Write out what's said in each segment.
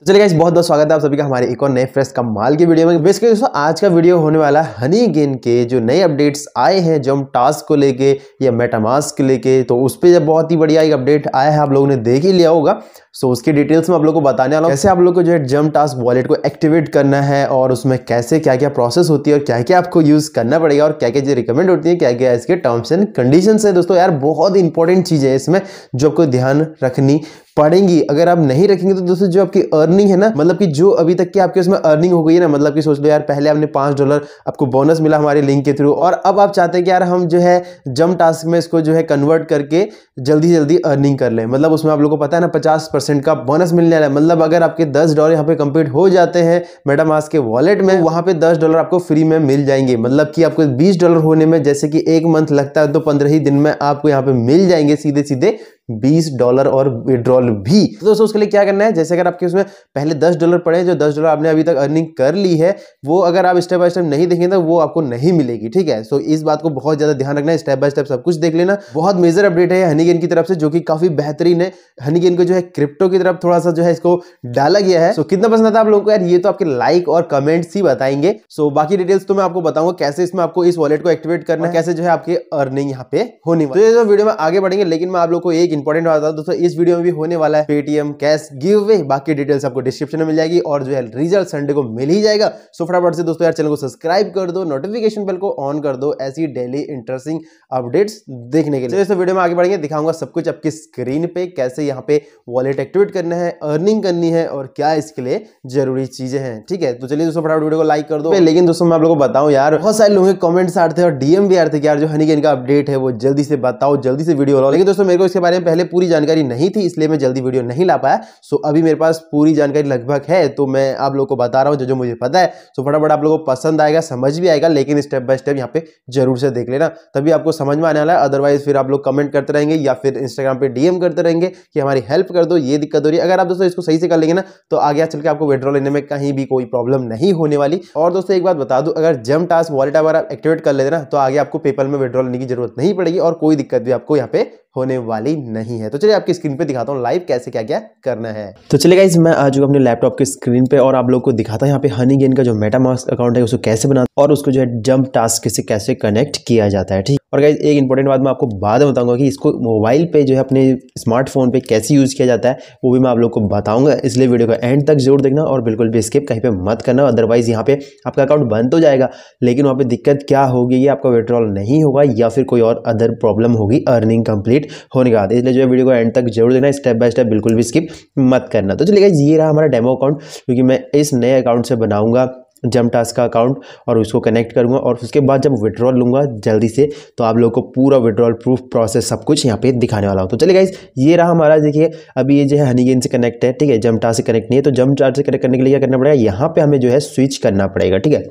तो चलिए गाइस बहुत बहुत स्वागत है आप सभी का हमारे एक और नए फ्रेश कमाल की वीडियो में बेसिकली दोस्तों आज का वीडियो होने वाला हनी गेन के जो नए अपडेट्स आए हैं जो हम टास्क को लेके या मेटामास्क को लेके तो उस पर जब बहुत ही बढ़िया एक अपडेट आया है आप लोगों ने देख ही लिया होगा सो so, उसकी डिटेल्स में आप लोग को बताने वाला हूँ कैसे आप लोग को जो है जम टास्क वॉलेट को एक्टिवेट करना है और उसमें कैसे क्या क्या प्रोसेस होती है और क्या क्या आपको यूज़ करना पड़ेगा और क्या क्या जो रिकमेंड होती है क्या क्या इसके टर्म्स एंड कंडीशन है दोस्तों यार बहुत इंपॉर्टेंट चीज़ है इसमें जो आपको ध्यान रखनी पड़ेंगी अगर आप नहीं रखेंगे तो दोस्तों जो आपकी अर्निंग है ना मतलब कि जो अभी तक की आपके उसमें अर्निंग हो गई है ना मतलब कि सोच लो यार पहले आपने पांच डॉलर आपको बोनस मिला हमारे लिंक के थ्रू और अब आप चाहते हैं कि यार हम जो है जम टास्क में इसको जो है कन्वर्ट करके जल्दी जल्दी अर्निंग कर लें मतलब उसमें आप लोग को पता है ना पचास परसेंट का बोनस मिलने वाला है मतलब अगर आपके दस डॉलर यहाँ पे कंप्लीट हो जाते हैं मैडम आज के वॉलेट में वहां पर दस डॉलर आपको फ्री में मिल जाएंगे मतलब कि आपको बीस डॉलर होने में जैसे कि एक मंथ लगता है तो पंद्रह ही दिन में आपको यहाँ पे मिल जाएंगे सीधे सीधे बीस डॉलर और विड्रॉल भी तो दोस्तों उसके लिए क्या करना है जैसे अगर आपके उसमें पहले दस डॉलर पड़े जो दस डॉलर आपने अभी तक अर्निंग कर ली है वो अगर आप स्टेप बाय स्टेप नहीं देखेंगे तो वो आपको नहीं मिलेगी ठीक है सो इस बात को बहुत ज्यादा ध्यान रखना है स्टेप बाय स्टेप सब कुछ देख लेना बहुत मेजर अपडेट है हनी की तरफ से जो कि काफी बेहतरीन है हनी को जो है क्रिप्टो की तरफ थोड़ा सा जो है इसको डाला गया है सो कितना पसंद आता आप लोगों को यार ये तो आपके लाइक और कमेंट्स ही बताएंगे सो बाकी डिटेल्स तो मैं आपको बताऊंगा कैसे इसमें आपको इस वॉलेट को एक्टिवेट करना कैसे जो है आपकी अर्निंग यहाँ पे होनी वीडियो तो में आगे बढ़ेंगे लेकिन मैं आप लोग को एक इंपॉर्टेंट जाता है दोस्तों इस वीडियो में भी होने वाला है पेटीएम कैश गिव वे बाकी डिटेल्स आपको डिस्क्रिप्शन में मिल जाएगी और जो है रिजल्ट संडे को मिल ही जाएगा सो फटाफट से दोस्तों यार चैनल को सब्सक्राइब कर दो नोटिफिकेशन बेल को ऑन कर दो ऐसी डेली इंटरेस्टिंग अपडेट्स देखने के लिए वीडियो में आगे बढ़ेंगे दिखाऊंगा सब कुछ आपकी स्क्रीन पे कैसे यहाँ पे वॉलेट एक्टिवेट करना है अर्निंग करनी है और क्या इसके लिए जरूरी चीजें हैं ठीक है तो चलिए दोस्तों फटाफट वीडियो को लाइक कर दो लेकिन दोस्तों मैं आप लोगों को बताऊँ यार बहुत सारे लोगों के कमेंट्स आ रहे थे और डीएम भी आ रहे थे यार जो हनी का अपडेट है वो जल्दी से बताओ जल्दी से वीडियो लाओ लेकिन दोस्तों मेरे को इसके बारे में पहले पूरी जानकारी नहीं थी इसलिए मैं जल्दी वीडियो नहीं ला पाया सो अभी मेरे पास पूरी जानकारी लगभग है तो मैं आप लोग को बता रहा हूँ जो जो मुझे पता है सो फटाफट आप लोग को पसंद आएगा समझ भी आएगा लेकिन स्टेप बाय स्टेप यहाँ पे जरूर से देख लेना तभी आपको समझ में आने वाला है अदरवाइज फिर आप लोग कमेंट करते रहेंगे या फिर इंस्टाग्राम पर डीएम करते रहेंगे कि हमारी हेल्प कर दो ये दिक्कत हो रही है अगर आप दोस्तों इसको सही से कर लेंगे ना तो आगे चल के आपको विड्रॉ लेने में कहीं भी कोई प्रॉब्लम नहीं होने वाली और दोस्तों एक बात बता दूँ अगर जम टास्क वॉलेट अगर आप एक्टिवेट कर लेते ना तो आगे आपको पेपर में विड्रॉ लेने की जरूरत नहीं पड़ेगी और कोई दिक्कत भी आपको यहाँ पे होने वाली नहीं है तो चलिए आपकी स्क्रीन पे दिखाता हूँ लाइव कैसे क्या क्या करना है तो चलिए गाइज मैं आज अपने लैपटॉप की स्क्रीन पे और आप लोग को दिखाता हूँ यहाँ पे हनी गेन का जो मेटामास्क अकाउंट है उसको कैसे बना और उसको जो है जंप टास्क से कैसे कनेक्ट किया जाता है ठीक और गाइज एक इंपॉर्टेंट बात मैं आपको बाद में बताऊंगा कि इसको मोबाइल पे जो है अपने स्मार्टफोन पे कैसे यूज़ किया जाता है वो भी मैं आप लोग को बताऊंगा इसलिए वीडियो को एंड तक जरूर देखना और बिल्कुल भी स्किप कहीं पे मत करना अदरवाइज़ यहाँ पे आपका अकाउंट बंद तो जाएगा लेकिन वहाँ पर दिक्कत क्या होगी आपका विड्रॉल नहीं होगा या फिर कोई और अदर प्रॉब्लम होगी अर्निंग कंप्लीट होने के बाद इसलिए जो है वीडियो को एंड तक जरूर देखना स्टेप बाय स्टेप बिल्कुल भी स्किप मत करना तो चलिए गाइज ये रहा हमारा डेमो अकाउंट क्योंकि मैं इस नए अकाउंट से बनाऊँगा जम टास्क का अकाउंट और उसको कनेक्ट करूंगा और उसके बाद जब विड्रॉल लूंगा जल्दी से तो आप लोगों को पूरा विड्रॉल प्रूफ प्रोसेस सब कुछ यहाँ पे दिखाने वाला हूँ तो चलिए गाइज ये रहा हमारा देखिए अभी ये जो है हनीगेन से कनेक्ट है ठीक है जम टास्क से कनेक्ट नहीं है तो जम टास्क से कनेक्ट करने के लिए क्या करना पड़ेगा यहाँ पर हमें जो है स्विच करना पड़ेगा ठीक है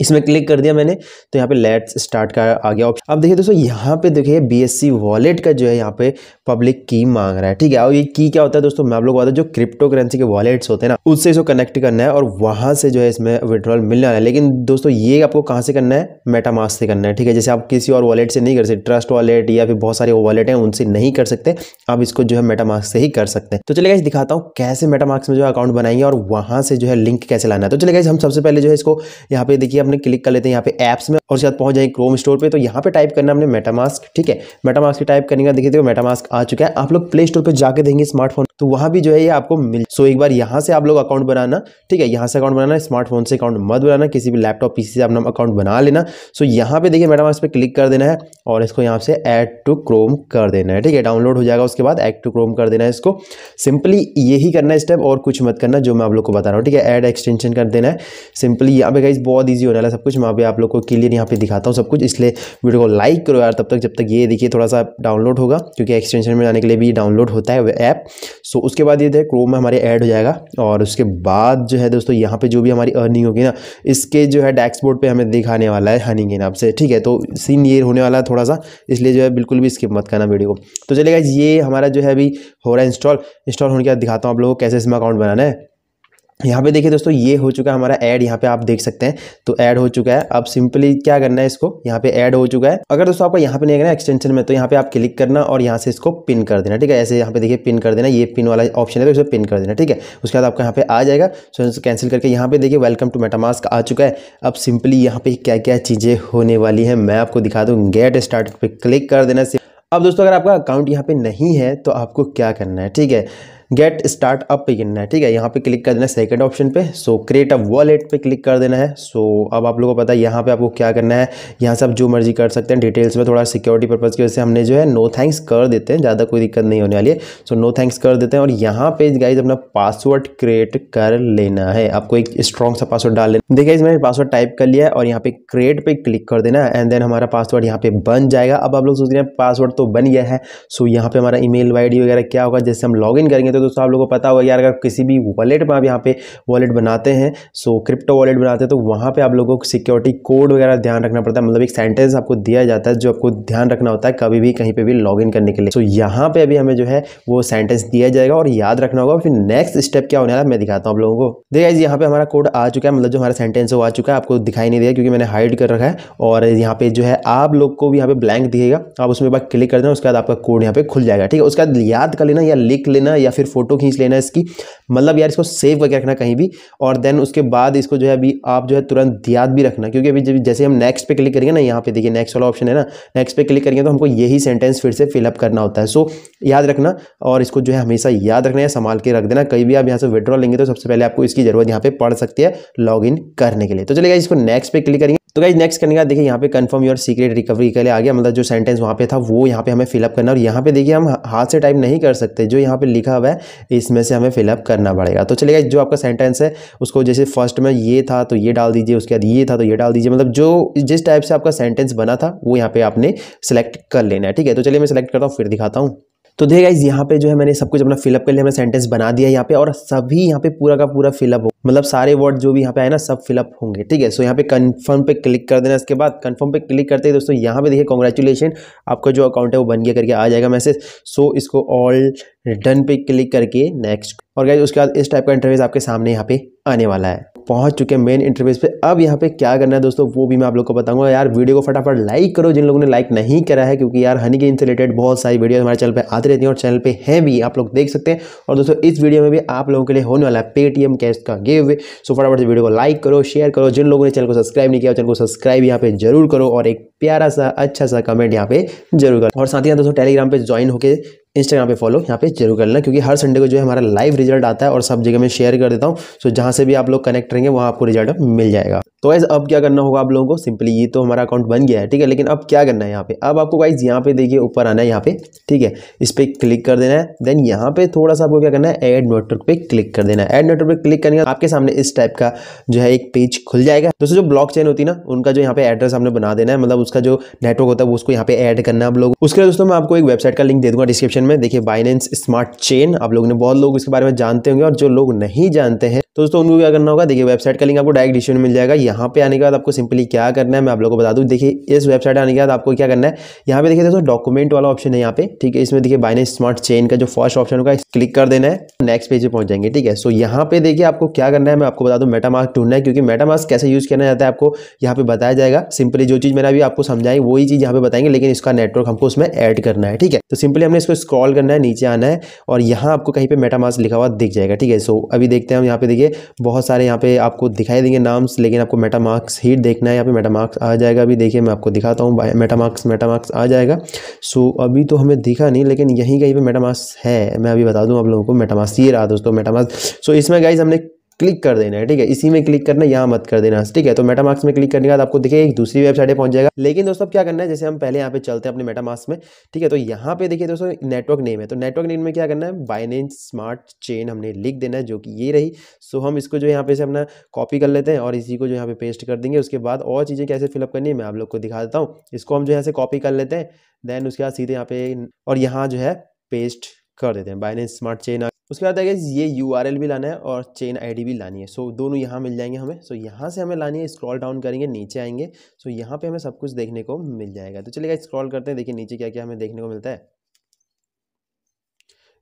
इसमें क्लिक कर दिया मैंने तो यहाँ पे लेट्स स्टार्ट का आ गया ऑप्शन अब देखिए दोस्तों यहाँ पे देखिए बीएससी वॉलेट का जो है यहाँ पे पब्लिक की मांग रहा है ठीक है और ये की क्या होता है दोस्तों मैं आप लोग बताऊँ जो क्रिप्टो करेंसी के वॉलेट्स होते हैं ना उससे इसको कनेक्ट करना है और वहाँ से जो है इसमें विड्रॉल मिलने रहा है लेकिन दोस्तों ये आपको कहाँ से करना है मेटामास से करना है ठीक है जैसे आप किसी और वॉलेट से नहीं कर सकते ट्रस्ट वॉलेट या फिर बहुत सारे वॉलेट हैं उनसे नहीं कर सकते आप इसको जो है मेटामास्क से ही कर सकते हैं तो चले गाइस दिखाता हूँ कैसे मेटामास्क में जो है अकाउंट बनाएंगे और वहाँ से जो है लिंक कैसे लाना है तो चले गाइस हम सबसे पहले जो है इसको यहाँ पे देखिए देखिए अपने क्लिक कर लेते हैं यहाँ पे ऐप्स में और साथ पहुंच जाए क्रोम स्टोर पर तो यहाँ पे टाइप करना हमने मेटामास्क ठीक है मेटामास्क टाइप करने का देखिए देखो मेटामास्क आ चुका है आप लोग प्ले स्टोर पर जाकर देंगे स्मार्टफोन तो वहाँ भी जो है ये आपको मिल सो एक बार यहाँ से आप लोग अकाउंट बनाना ठीक है यहाँ से अकाउंट बनाना स्मार्टफोन से अकाउंट मत बनाना किसी भी लैपटॉप पीसी से अपना अकाउंट बना लेना सो यहाँ पे देखिए मेटामास्क पे क्लिक कर देना है और इसको यहाँ से ऐड टू क्रोम कर देना है ठीक है डाउनलोड हो जाएगा उसके बाद एड टू क्रोम कर देना है इसको सिंपली यही करना है स्टेप और कुछ मत करना जो मैं आप लोग को बता रहा हूँ ठीक है एड एक्सटेंशन कर देना है सिंपली यहाँ पे गाइज बहुत ईजी ईजी होने वाला सब कुछ मैं अभी आप लोग को क्लियर यहाँ पे दिखाता हूँ सब कुछ इसलिए वीडियो को लाइक करो यार तब तक जब तक ये देखिए थोड़ा सा डाउनलोड होगा क्योंकि एक्सटेंशन में जाने के लिए भी डाउनलोड होता है ऐप सो उसके बाद ये देखिए क्रोम में हमारे ऐड हो जाएगा और उसके बाद जो है दोस्तों यहाँ पर जो भी हमारी अर्निंग होगी ना इसके जो है डैक्सबोर्ड पर हमें दिखाने वाला है हनी गेन आपसे ठीक है तो सीन ये होने वाला है थोड़ा सा इसलिए जो है बिल्कुल भी स्किप मत करना वीडियो को तो चलेगा ये हमारा जो है अभी हो रहा है इंस्टॉल इंस्टॉल होने के बाद दिखाता हूँ आप लोगों को कैसे इसमें अकाउंट बनाना है यहाँ पे देखिए दोस्तों ये हो चुका है हमारा ऐड यहाँ पे आप देख सकते हैं तो ऐड हो चुका है अब सिंपली क्या करना है इसको यहाँ पे ऐड हो चुका है अगर दोस्तों आपको यहाँ पे नहीं करना एक्सटेंशन में तो यहाँ पे आप क्लिक करना और यहाँ से इसको पिन कर देना ठीक है ऐसे यहाँ पे देखिए पिन कर देना ये पिन वाला ऑप्शन है तो इसे पिन कर देना ठीक है उसके बाद आपका यहाँ पे आ जाएगा सो कैंसिल करके यहाँ पे देखिए वेलकम टू मेटामास्क आ चुका है अब सिंपली यहाँ पे क्या क्या चीज़ें होने वाली है मैं आपको दिखा दूँ गेट स्टार्ट पे क्लिक कर देना अब दोस्तों अगर आपका अकाउंट यहाँ पे नहीं है तो आपको क्या करना है ठीक है गेट स्टार्ट अप पे गिनना है ठीक है यहाँ पे क्लिक कर देना है सेकेंड ऑप्शन पे सो क्रिएट अ वॉलेट पे क्लिक कर देना है सो so, अब आप लोगों को पता है यहाँ पे आपको क्या करना है यहाँ से आप जो मर्जी कर सकते हैं डिटेल्स में थोड़ा सिक्योरिटी पर्पज़ की वजह से हमने जो है नो थैंक्स कर देते हैं ज़्यादा कोई दिक्कत नहीं होने वाली है सो नो थैंक्स कर देते हैं और यहाँ पे गाइज अपना पासवर्ड क्रिएट कर लेना है आपको एक स्ट्रॉन्ग सा पासवर्ड डाल लेना देखिए मैंने पासवर्ड टाइप कर लिया है और यहाँ पे क्रिएट पर क्लिक कर देना है एंड देन हमारा पासवर्ड यहाँ पे बन जाएगा अब आप लोग सोच रहे हैं पासवर्ड तो बन गया है सो यहाँ पे हमारा ई मेल वगैरह क्या होगा जैसे हम लॉग करेंगे तो तो दोस्तों आप लोगों को पता होगा यार अगर किसी भी वॉलेट में आप यहाँ पे वॉलेट बनाते हैं सो क्रिप्टो वॉलेट बनाते हैं तो वहाँ पे आप लोगों को सिक्योरिटी कोड वगैरह ध्यान रखना पड़ता है मतलब एक सेंटेंस आपको दिया जाता है जो आपको ध्यान रखना होता है कभी भी कहीं पर भी लॉग करने के लिए सो यहाँ पर अभी हमें जो है वो सेंटेंस दिया जाएगा और याद रखना होगा फिर नेक्स्ट स्टेप क्या होने वाला मैं दिखाता हूँ आप लोगों को देखा देखिए यहाँ पर हमारा कोड आ चुका है मतलब जो हमारा सेंटेंस है वो आ चुका है आपको दिखाई नहीं दिया क्योंकि मैंने हाइड कर रखा है और यहाँ पर जो है आप लोग को भी यहाँ पर ब्लैंक दिएगा आप उसमें बार क्लिक कर देना उसके बाद आपका कोड यहाँ पे खुल जाएगा ठीक है उसके बाद याद कर लेना या लिख लेना या फिर फिर फोटो खींच लेना इसकी मतलब यार इसको सेव करके रखना कहीं भी और देन उसके बाद इसको जो है अभी आप जो है तुरंत याद भी रखना क्योंकि अभी जब जैसे हम नेक्स्ट पे क्लिक करेंगे ना यहाँ पे देखिए नेक्स्ट वाला ऑप्शन है ना नेक्स्ट पे क्लिक करेंगे तो हमको यही सेंटेंस फिर से फिलअप करना होता है सो याद रखना और इसको जो है हमेशा याद रखना या संभाल के रख देना कहीं भी आप यहाँ से विड्रॉ लेंगे तो सबसे पहले आपको इसकी जरूरत यहाँ पे पड़ सकती है लॉग करने के लिए तो चलेगा इसको नेक्स्ट पे क्लिक करेंगे तो गाइज नेक्स्ट करने का देखिए यहाँ पे कंफर्म योर सीक्रेट रिकवरी के लिए आ गया मतलब जो सेंटेंस वहाँ पे था वो यहाँ पे हमें फिलअप करना और यहाँ पे देखिए हम हाथ से टाइप नहीं कर सकते जो यहाँ पे लिखा हुआ है इसमें से हमें फिलअप करना पड़ेगा तो चलेगा जो आपका सेंटेंस है उसको जैसे फर्स्ट में ये था तो ये डाल दीजिए उसके बाद ये था तो ये डाल दीजिए मतलब जो जिस टाइप से आपका सेंटेंस बना था वो यहाँ पे आपने सेलेक्ट कर लेना है ठीक है तो चलिए मैं सेलेक्ट करता हूँ फिर दिखाता हूँ तो देखिए गाइज यहाँ पे जो है मैंने सब कुछ अपना फिलअप के लिए हमने सेंटेंस बना दिया यहाँ पे और सभी यहाँ पे पूरा का पूरा फिलअप हो मतलब सारे वर्ड जो भी यहाँ पे आए ना सब फिलअप होंगे ठीक है सो यहाँ पे कन्फर्म पे क्लिक कर देना इसके बाद कन्फर्म पे क्लिक करते हैं दोस्तों यहाँ पे देखिए कॉन्ग्रेचुलेशन आपका जो अकाउंट है वो बन गया करके आ जाएगा मैसेज सो इसको ऑल डन पे क्लिक करके नेक्स्ट और गाइज उसके बाद इस टाइप का इंटरव्यूज आपके सामने यहाँ पे आने वाला है पहुंच चुके हैं मेन इंटरव्यूज पे अब यहाँ पे क्या करना है दोस्तों वो भी मैं आप लोग को बताऊंगा यार वीडियो को फटाफट लाइक करो जिन लोगों ने लाइक नहीं करा है क्योंकि यार हनी गेम से रिलेटेड बहुत सारी वीडियो हमारे चैनल पर आती रहती है और चैनल पर है भी आप लोग देख सकते हैं और दोस्तों इस वीडियो में भी आप लोगों के लिए होने वाला है पेटीएम कैश का गेव वे सो फटाफट से वीडियो को लाइक करो शेयर करो जिन लोगों ने चैनल को सब्सक्राइब नहीं किया चैनल को सब्सक्राइब यहाँ पर जरूर करो और एक प्यारा सा अच्छा सा कमेंट यहाँ पे जरूर कर और साथ ही दोस्तों टेलीग्राम पे ज्वाइन होकर इंस्टाग्राम पे फॉलो यहाँ पे जरूर कर लेना क्योंकि हर संडे को जो है हमारा लाइव रिजल्ट आता है और सब जगह मैं शेयर कर देता हूँ सो जहाँ से भी आप लोग कनेक्ट रहेंगे वहाँ आपको रिजल्ट मिल जाएगा तो वैसे अब क्या करना होगा आप लोगों को सिंपली ये तो हमारा अकाउंट बन गया है ठीक है लेकिन अब क्या करना है यहाँ पे अब आपको वाइज यहाँ पे देखिए ऊपर आना है यहाँ पे ठीक है इस पर क्लिक कर देना है देन यहाँ पे थोड़ा सा आपको क्या करना है एड नेटवर्क पे क्लिक कर देना है एड नेटवर्क पे क्लिक करने का आपके सामने इस टाइप का जो है एक पेज खुल जाएगा दोस्तों जो ब्लॉक होती है ना उनका जो यहाँ पे एड्रेस हमने बना देना है मतलब उसका उसका जो नेटवर्क होता है वो उसको यहाँ पे ऐड करना आप लोग उसके बाद दोस्तों मैं आपको एक वेबसाइट का लिंक दे दूंगा डिस्क्रिप्शन में देखिए बाइनेंस स्मार्ट चेन आप लोगों ने बहुत लोग इसके बारे में जानते होंगे और जो लोग नहीं जानते हैं तो दोस्तों उनको क्या करना होगा देखिए वेबसाइट का लिंक आपको डायरेक्ट डिस्क्रिप्शन मिल जाएगा यहाँ पे आने के बाद आपको सिंपली क्या करना है मैं आप लोगों को बता दूँ देखिए इस वेबसाइट आने के बाद आपको क्या करना है यहाँ पे देखिए दोस्तों डॉक्यूमेंट वाला ऑप्शन है यहाँ पे ठीक है इसमें देखिए बाइनेंस स्मार्ट चेन का जो फर्स्ट ऑप्शन होगा क्लिक कर देना है नेक्स्ट पेज पर पहुंच जाएंगे ठीक है सो यहाँ पे देखिए आपको क्या करना है मैं आपको बता दूँ मेटामास्क ढूंढना है क्योंकि मेटामास्क कैसे यूज करना जाता है आपको यहाँ पे बताया जाएगा सिंपली जो चीज़ मैंने अभी आपको समझाएंगे वही चीज़ यहाँ पे बताएंगे लेकिन इसका नेटवर्क हमको उसमें ऐड करना है ठीक है तो सिंपली हमने इसको स्क्रॉल करना है नीचे आना है और यहाँ आपको कहीं पे मेटामास लिखा हुआ दिख जाएगा ठीक है सो अभी देखते हैं हम यहाँ पे देखिए बहुत सारे यहाँ पे आपको दिखाई देंगे नाम्स लेकिन आपको मेटामार्क्स ही देखना है यहाँ पे मेटामार्क्स आ जाएगा अभी देखिए मैं आपको दिखाता हूँ मेटामार्क्स मेटामार्क्स आ जाएगा सो अभी तो हमें दिखा नहीं लेकिन यहीं कहीं पर मेटामार्क्स है मैं अभी बता दूँ आप लोगों को मेटामार्क्स ये रहा दोस्तों मेटामार्क्स सो इसमें गाइज हमने क्लिक कर देना है ठीक है इसी में क्लिक करना यहाँ मत कर देना ठीक है तो मेटामार्क्स में क्लिक करने के बाद आपको देखिए एक दूसरी वेबसाइट पे पहुंच जाएगा लेकिन दोस्तों क्या करना है जैसे हम पहले यहाँ पे चलते हैं अपने मार्क्स में ठीक है तो यहाँ पे देखिए दोस्तों नेटवर्क नेम है तो नेटवर्क नेम में क्या करना है बाइनेंस स्मार्ट चेन हमने लिख देना है जो कि ये रही सो हम इसको जो यहाँ पे से अपना कॉपी कर लेते हैं और इसी को जो यहाँ पे पेस्ट कर देंगे उसके बाद और चीज़ें कैसे फिलअप करनी है मैं आप लोग को दिखा देता हूँ इसको हम जो यहाँ से कॉपी कर लेते हैं देन उसके बाद सीधे यहाँ पे और यहाँ जो है पेस्ट कर देते हैं बाइनेंस स्मार्ट चेन उसके बाद आएगा ये यू भी लाना है और चेन आई भी लानी है सो so, दोनों यहाँ मिल जाएंगे हमें सो so, यहाँ से हमें लानी है स्क्रॉल डाउन करेंगे नीचे आएंगे सो so, यहाँ पे हमें सब कुछ देखने को मिल जाएगा तो चलेगा स्क्रॉल करते हैं देखिए नीचे क्या क्या हमें देखने को मिलता है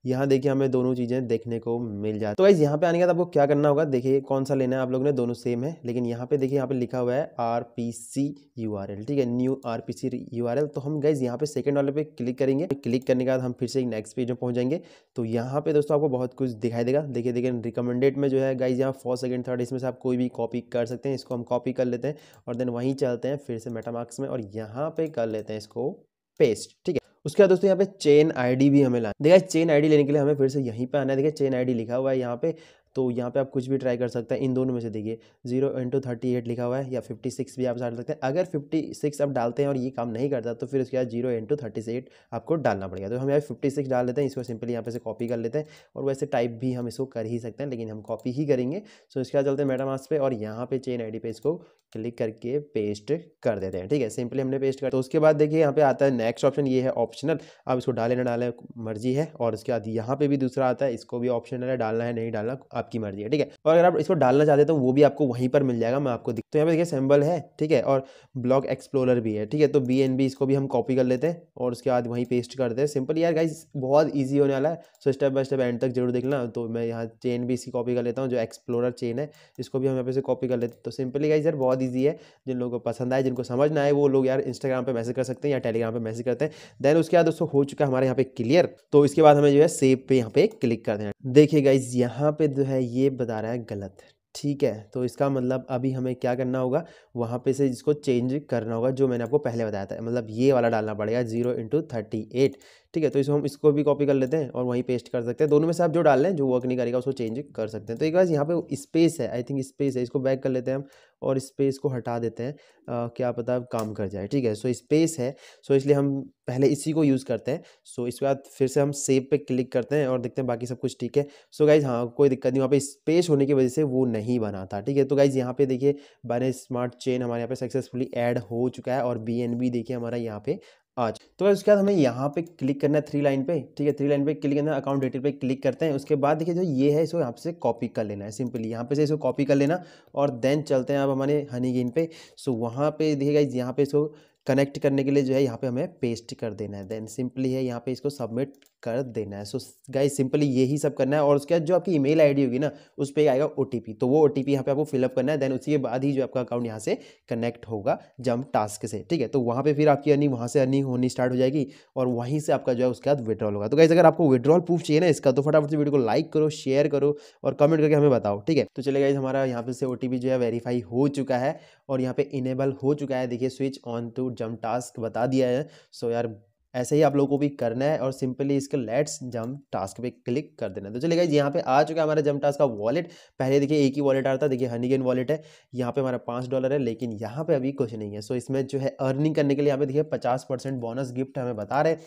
यहाँ देखिए हमें दोनों चीज़ें देखने को मिल जाए तो गाइज़ यहाँ पे आने के बाद आपको क्या करना होगा देखिए कौन सा लेना है आप लोगों ने दोनों सेम है लेकिन यहाँ पे देखिए यहाँ पे लिखा हुआ है R P C U R L ठीक है new R P C U R L तो हम गाइज यहाँ पे सेकंड वाले पे क्लिक करेंगे क्लिक करने के बाद हम फिर से नेक्स्ट पेज में पहुँच जाएंगे तो यहाँ पे दोस्तों आपको बहुत कुछ दिखाई देगा देखिए देखिए रिकमेंडेड में जो है गाइज यहाँ फर्स्ट सेकंड थर्ड इसमें से आप कोई भी कॉपी कर सकते हैं इसको हम कॉपी कर लेते हैं और देन वहीं चलते हैं फिर से मेटामार्क्स में और यहाँ पे कर लेते हैं इसको पेस्ट ठीक है उसके बाद दोस्तों यहाँ पे चेन आईडी भी हमें लाना देखिए चेन आईडी लेने के लिए हमें फिर से यहीं पे आना है देखिए चेन आईडी लिखा हुआ है यहाँ पे तो यहाँ पे आप कुछ भी ट्राई कर सकते हैं इन दोनों में से देखिए जीरो इंटू थर्टी एट लिखा हुआ है या फिफ्टी सिक्स भी आप डाल सकते हैं अगर फिफ्टी सिक्स आप डालते हैं और ये काम नहीं करता तो फिर उसके बाद जीरो इंटू थर्टी एट आपको डालना पड़ेगा तो हम यहाँ फिफ्टी सिक्स डाल देते हैं इसको सिंपली यहाँ पे से कॉपी कर लेते हैं और वैसे टाइप भी हम इसको कर ही सकते हैं लेकिन हम कॉपी ही करेंगे सो इसके बाद चलते हैं मेटा मास्क पे और यहाँ पे चेन आई पे इसको क्लिक करके पेस्ट कर देते हैं ठीक है सिंपली हमने पेस्ट कर तो उसके बाद देखिए यहाँ पे आता है नेक्स्ट ऑप्शन ये है ऑप्शनल आप इसको डालें ना डालें मर्जी है और उसके बाद यहाँ पे भी दूसरा आता है इसको भी ऑप्शनल है डालना है नहीं डालना आपकी मर्जी है ठीक है और अगर आप इसको डालना चाहते तो वो भी आपको वहीं पर मिल जाएगा मैं आपको दिख तो यहाँ पे देखिए सैम्बल है ठीक है और ब्लॉक एक्सप्लोरर भी है ठीक है तो बी इसको भी हम कॉपी कर लेते हैं और उसके बाद वहीं पेस्ट करते हैं सिंपल यार गाइज बहुत ईजी होने वाला है so step by step end तक जरूर देखना तो मैं यहाँ चेन भी इसकी कॉपी कर लेता हूँ जो एक्सप्लोरर चेन है इसको भी हम यहाँ पे से कॉपी कर लेते हैं तो सिंपली गाइज यार बहुत ईजी है जिन लोगों को पसंद आए जिनको समझ ना आए वो लोग यार इंस्टाग्राम पर मैसेज कर सकते हैं या टेलीग्राम पर मैसेज करते हैं देन उसके बाद दोस्तों हो चुका है हमारे यहाँ पे क्लियर तो इसके बाद हमें जो है सेव पे यहाँ पे क्लिक कर देना देखिए गाइज यहाँ पे जो है ये बता रहा है गलत ठीक है तो इसका मतलब अभी हमें क्या करना होगा वहाँ पे से इसको चेंज करना होगा जो मैंने आपको पहले बताया था मतलब ये वाला डालना पड़ेगा जीरो इंटू थर्टी एट ठीक है तो इसमें हम इसको भी कॉपी कर लेते हैं और वहीं पेस्ट कर सकते हैं दोनों में से आप जो डाल लें जो वर्क नहीं करेगा उसको चेंज कर सकते हैं तो एक बार यहाँ पे स्पेस है आई थिंक स्पेस है इसको बैक कर लेते हैं हम और स्पेस को हटा देते हैं आ, क्या पता काम कर जाए ठीक है सो स्पेस है सो इसलिए हम पहले इसी को यूज़ करते हैं सो इसके बाद फिर से हम सेव पे क्लिक करते हैं और देखते हैं बाकी सब कुछ ठीक है सो गाइज हाँ कोई दिक्कत नहीं वहाँ पे स्पेस होने की वजह से वो नहीं बना था ठीक है तो गाइज यहाँ पे देखिए बने स्मार्ट चेन हमारे यहाँ पे सक्सेसफुली ऐड हो चुका है और बी देखिए हमारा यहाँ पे आज तो उसके बाद हमें यहाँ पे क्लिक करना है थ्री लाइन पे ठीक है थ्री लाइन पे क्लिक करना है अकाउंट डिटेल पे क्लिक करते हैं उसके बाद देखिए जो ये है इसको यहाँ से कॉपी कर लेना है सिंपली यहाँ पे से इसको कॉपी कर लेना और देन चलते हैं अब हमारे हनी गेन पे सो वहाँ पे देखिएगा यहाँ पे इसको कनेक्ट करने के लिए जो है यहाँ पे हमें पेस्ट कर देना है देन सिंपली है यहाँ पे इसको सबमिट कर देना है सो गाइस सिंपली यही सब करना है और उसके बाद जो आपकी ईमेल आईडी होगी ना उस पर आएगा ओ तो वो ओ टी पी यहाँ पे आपको फिलअप करना है देन उसी के बाद ही जो आपका अकाउंट यहाँ से कनेक्ट होगा जम टास्क से ठीक है तो वहाँ पे फिर आपकी अर्निंग वहाँ से अर्निंग होनी स्टार्ट हो जाएगी और वहीं से आपका जो है उसके बाद विड्रॉल होगा तो गाइज अगर आपको विड्रॉल प्रूफ चाहिए ना इसका तो फटाफट से वीडियो को लाइक करो शेयर करो और कमेंट करके हमें बताओ ठीक है तो चले गाइज हमारा यहाँ पे से ओ जो है वेरीफाई हो चुका है और यहाँ पे इनेबल हो चुका है देखिए स्विच ऑन टू जम टास्क बता दिया है सो यार ऐसे ही आप लोगों को भी करना है और सिंपली इसके लेट्स जम टास्क पे क्लिक कर देना है तो चलिए गाइज यहाँ पे आ चुका है हमारा जम टास्क का वॉलेट पहले देखिए एक ही वॉलेट आ रहा था देखिए हनीगेन वॉलेट है यहाँ पे हमारा पाँच डॉलर है लेकिन यहाँ पे अभी कुछ नहीं है सो इसमें जो है अर्निंग करने के लिए यहाँ पे देखिए पचास बोनस गिफ्ट हमें बता रहे हैं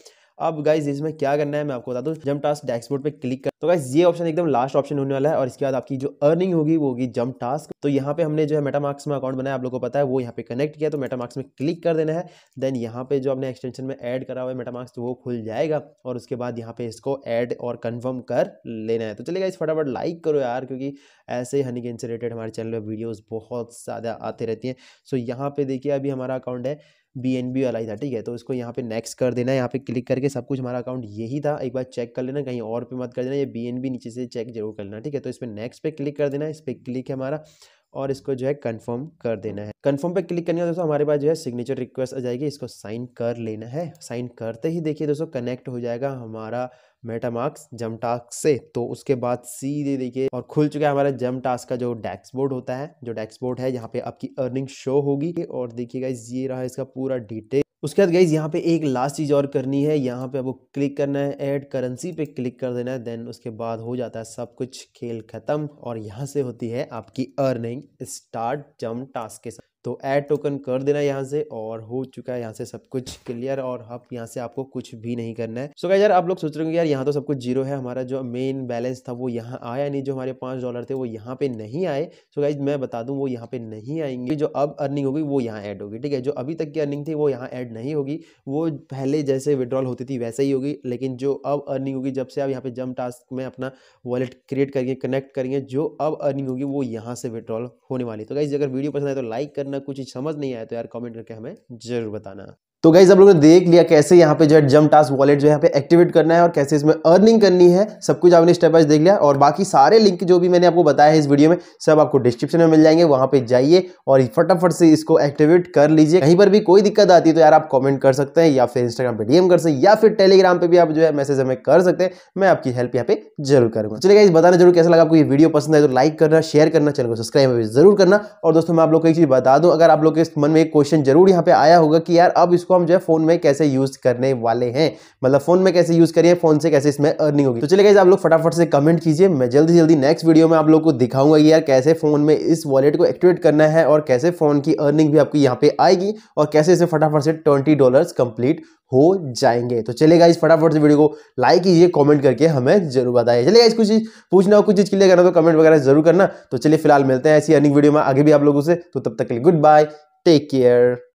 अब गाइज इसमें क्या करना है मैं आपको बता दूँ जम टास्क डैशबोर्ड पर क्लिक कर तो गाइज ये ऑप्शन एकदम लास्ट ऑप्शन होने वाला है और इसके बाद आपकी जो अर्निंग होगी वो होगी जम टास्क तो यहाँ पे हमने जो है मेटामार्क्स में अकाउंट बनाया आप लोगों को पता है वो यहाँ पे कनेक्ट किया तो मेटामार्क्स में क्लिक कर देना है देन यहाँ पे जो आपने एक्सटेंशन में एड करा हुआ है मेटामार्क्स तो वो खुल जाएगा और उसके बाद यहाँ पे इसको एड और कन्फर्म कर लेना है तो चलिए गाइज फटाफट लाइक करो यार क्योंकि ऐसे हनी गेन से रिलेटेड हमारे चैनल पर वीडियोज़ बहुत ज़्यादा आते रहती हैं सो यहाँ पर देखिए अभी हमारा अकाउंट है बी वाला ही था ठीक है तो इसको यहाँ पे नेक्स्ट कर देना है यहाँ पे क्लिक करके सब कुछ हमारा अकाउंट यही था एक बार चेक कर लेना कहीं और पे मत कर देना ये बी नीचे से चेक जरूर कर लेना ठीक है तो इस पर नेक्स्ट पे क्लिक कर देना है इस पर क्लिक है हमारा और इसको जो है कन्फर्म कर देना है कन्फर्म पे क्लिक करने दोस्तों हमारे पास जो है सिग्नेचर रिक्वेस्ट आ जाएगी इसको साइन कर लेना है साइन करते ही देखिए दोस्तों कनेक्ट हो जाएगा हमारा मेटामार्क्स जम टास्क से तो उसके बाद सीधे देखिए और खुल चुका है हमारा जम टास्क का जो डैक्सबोर्ड होता है जो डैक्सबोर्ड है यहाँ पे आपकी अर्निंग शो होगी और देखिएगा ये रहा इसका पूरा डिटेल उसके बाद गाइज यहाँ पे एक लास्ट चीज़ और करनी है यहाँ पे आपको क्लिक करना है ऐड करेंसी पे क्लिक कर देना है देन उसके बाद हो जाता है सब कुछ खेल ख़त्म और यहाँ से होती है आपकी अर्निंग स्टार्ट जम टास्क के साथ तो ऐड टोकन कर देना यहाँ से और हो चुका है यहाँ से सब कुछ क्लियर और अब यहाँ से आपको कुछ भी नहीं करना है सो so यार आप लोग सोच रहे हो यार यहाँ तो सब कुछ जीरो है हमारा जो मेन बैलेंस था वो यहाँ आया नहीं जो हमारे पाँच डॉलर थे वो यहाँ पे नहीं आए सो so गाइज मैं बता दूँ वो यहाँ पे नहीं आएंगे जो अब अर्निंग होगी वो यहाँ ऐड होगी ठीक है जो अभी तक की अर्निंग थी वो यहाँ ऐड नहीं होगी वो पहले जैसे विड्रॉल होती थी वैसे ही होगी लेकिन जो अब अर्निंग होगी जब से आप यहाँ पे जम टास्क में अपना वॉलेट क्रिएट करेंगे कनेक्ट करेंगे जो अब अर्निंग होगी वो यहाँ से विड्रॉल होने वाली तो गाइज अगर वीडियो पसंद आए तो लाइक करना अपना कुछ समझ नहीं आया तो यार कमेंट करके हमें ज़रूर बताना तो गाइज आप लोगों ने देख लिया कैसे यहाँ पे जो है जम टास्क वॉलेट जो यहाँ पे एक्टिवेट करना है और कैसे इसमें अर्निंग करनी है सब कुछ आपने स्टेप वाइज देख लिया और बाकी सारे लिंक जो भी मैंने आपको बताया है इस वीडियो में सब आपको डिस्क्रिप्शन में मिल जाएंगे वहाँ पे जाइए और फटाफट से इसको एक्टिवेट कर लीजिए कहीं पर भी कोई दिक्कत आती है तो यार आप कॉमेंट कर सकते हैं या फिर इंस्टाग्राम पर डीएम कर सकते हैं या फिर टेलीग्राम पर भी आप जो है मैसेज हमें कर सकते हैं मैं आपकी हेल्प यहाँ पे जरूर करूँगा चलिए गाइज बताना जरूर कैसा लगा आपको ये वीडियो पसंद है तो लाइक करना शेयर करना चैनल को सब्सक्राइब जरूर करना और दोस्तों मैं आप लोग को एक चीज़ बता दूँ अगर आप लोग के मन में एक क्वेश्चन जरूर यहाँ पे आया होगा कि यार अब इसको हम जो है फोन में कैसे यूज करने वाले हैं मतलब फोन में कैसे यूज करिए फोन से कैसे इसमें अर्निंग होगी तो चलिए आप लोग फटाफट से कमेंट कीजिए मैं जल्दी जल्दी नेक्स्ट वीडियो में आप लोग को दिखाऊंगा यार कैसे फोन में इस वॉलेट को एक्टिवेट करना है और कैसे फोन की अर्निंग भी आपकी यहाँ पे आएगी और कैसे इसे फटाफट से ट्वेंटी डॉलर कंप्लीट हो जाएंगे तो चलेगा इस फटाफट से वीडियो को लाइक कीजिए कमेंट करके हमें जरूर बताइए चलेगा इस कुछ चीज पूछना हो कुछ चीज के लिए करना तो कमेंट वगैरह जरूर करना तो चलिए फिलहाल मिलते हैं ऐसी अर्निंग वीडियो में आगे भी आप लोगों से तो तब तक के लिए गुड बाय टेक केयर